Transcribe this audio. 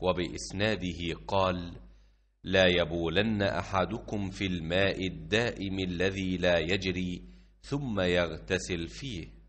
وبإسناده قال لا يبولن أحدكم في الماء الدائم الذي لا يجري ثم يغتسل فيه